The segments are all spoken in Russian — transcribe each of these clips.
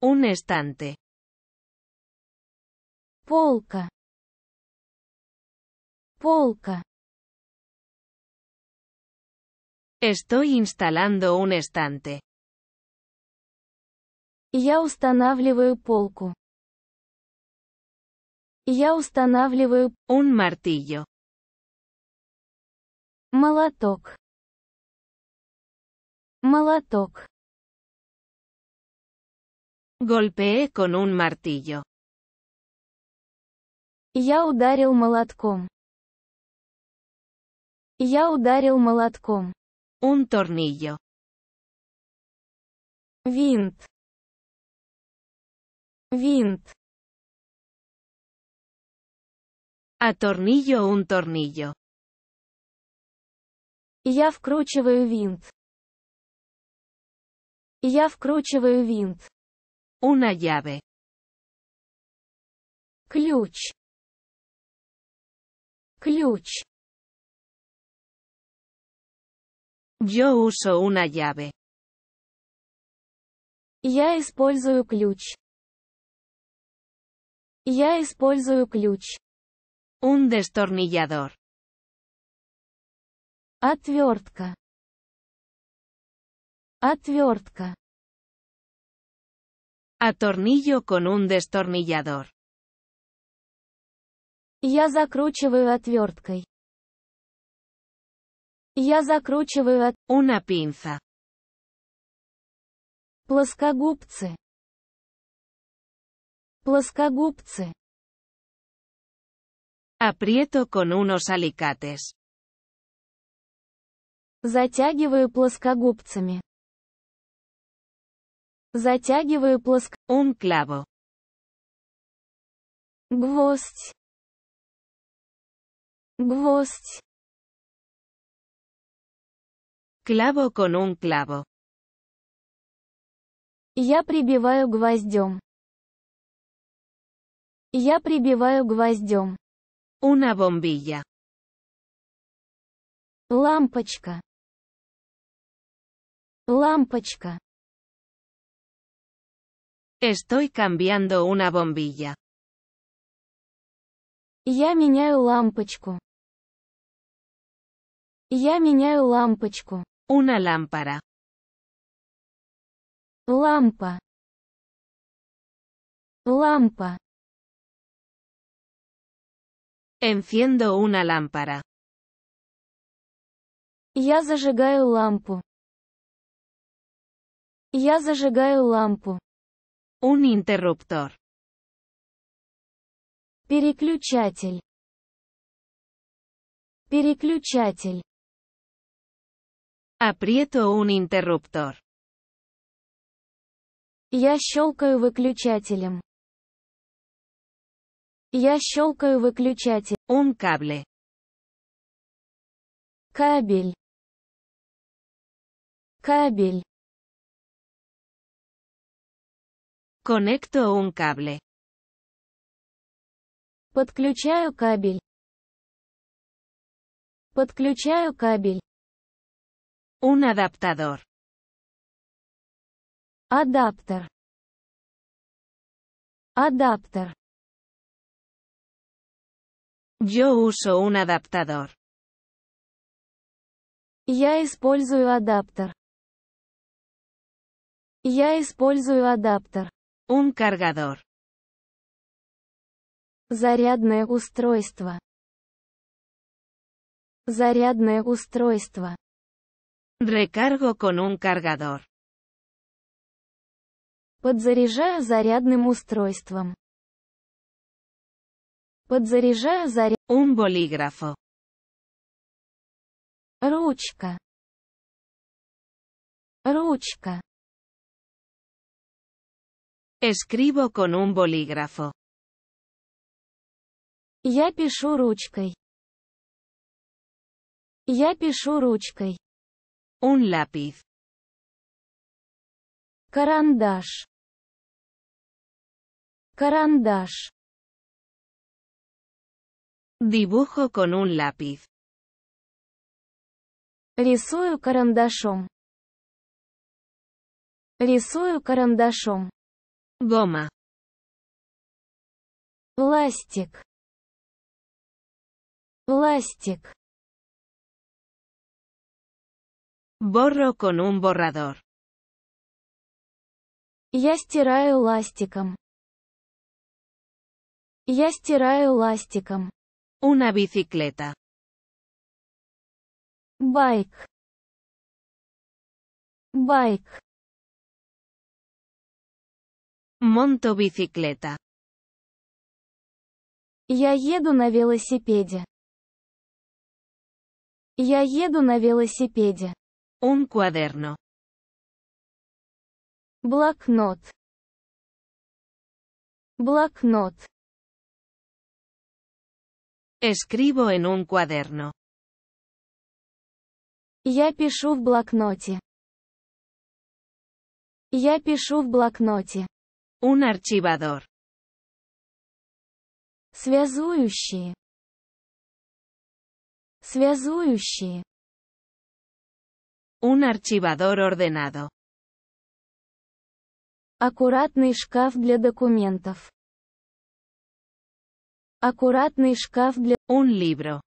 Un estante. Полка. Полка. Estoy instalando un estante. Я устанавливаю полку. Я устанавливаю un martillo. Молоток. Молоток. Golpeé con un martillo. Я ударил молотком. Я ударил молотком. Un tornillo. Винт. Винт. Atornillo un tornillo. Я вкручиваю винт. Я вкручиваю винт. Una llave. Ключ. Ключ. Yo uso una llave. Я использую ключ. Я использую ключ. Un destornillador. Отвертка. Отвертка. Аторнillo con un destornillador. Я закручиваю отверткой. Я закручиваю от... Una pinza. Плоскогубцы. Плоскогубцы. Aprieto con unos alicates. Затягиваю плоскогубцами. Затягиваю плоск... Un clavo. Гвоздь. Гвоздь. Клаво con un clavo. Я прибиваю гвоздем. Я прибиваю гвоздем. Una bombilla. Лампочка. Лампочка. Estoy cambiando una bombilla. Ya меняю лампочку. Я меняю лампочку. Una lámpara. lámpara lámpara Enciendo una lámpara. Я зажигаю лампу. Я зажигаю лампу. Un interruptor. Переключатель. Переключатель. Aprieto un interruptor. Я щелкаю выключателем. Я щелкаю выключатель. Un cable. Кабель. Кабель. Conecto un cable. Подключаю кабель. Подключаю кабель. Un adaptador. Адаптер. Адаптер. Yo uso un adaptador. Я использую адаптер. Я использую адаптер. Un cargador. Зарядное устройство. Зарядное устройство. Recargo con un cargador. Подзаряжаю зарядным устройством. Подзаряжаю заряд... Un bolígrafo. Ручка. Ручка. Escribo con un bolígrafo. Я пишу ручкой. Я пишу ручкой. Un lápiz. Карандаш. Карандаш. Dibujo con un lápiz. Рисую карандашом. Рисую карандашом. Goma. Пластик. Пластик. Borro con un borrador. Я стираю ластиком. Я стираю ластиком. Una bicicleta. Байк. Байк. Монто бicicleta. Я еду на велосипеде. Я еду на велосипеде. Un cuaderno. Блокнот. Блокнот. Escribo en un cuaderno. Я пишу в блокноте. Я пишу в блокноте. Un archivador. Связующие. Связующие. Un archivador ordenado. Аккуратный шкаф для документов. Аккуратный шкаф для... Un libro.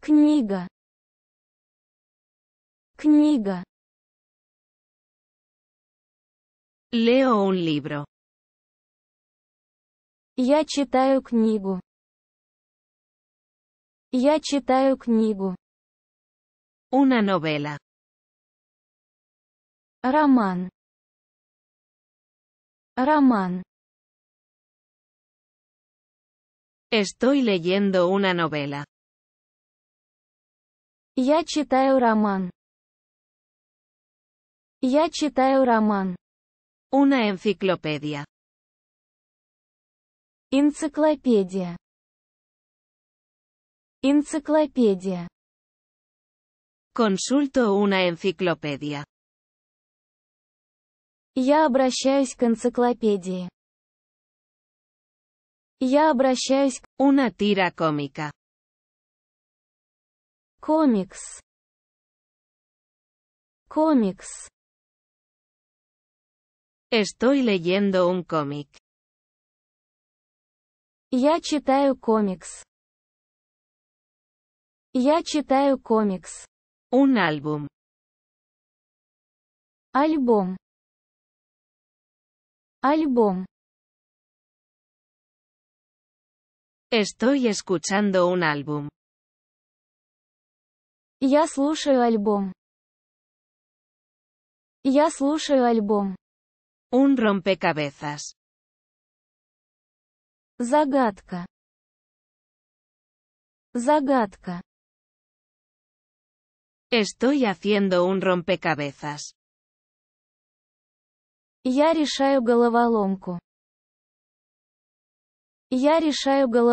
Книга. Книга. Leo un libro. Я читаю книгу. Я читаю книгу. Una novela. Роман. Роман. Estoy leyendo una novela. Я читаю роман. Я читаю роман. Una enciclopedia. Энциклопедия. Энциклопедия. Consulto una enciclopedia. Я обращаюсь к энциклопедии. Я обращаюсь к... Una tira комика. Комикс. Комикс. Estoy leyendo un cómic. Я читаю комикс. Я читаю комикс. Un álbum. Альбом. Альбом. Estoy escuchando un álbum. Я слушаю альбом. Я слушаю альбом. Un rompecabezas. Загадка. Загадка. Estoy haciendo un rompecabezas. Я решаю головоломку. Я решаю головоломку.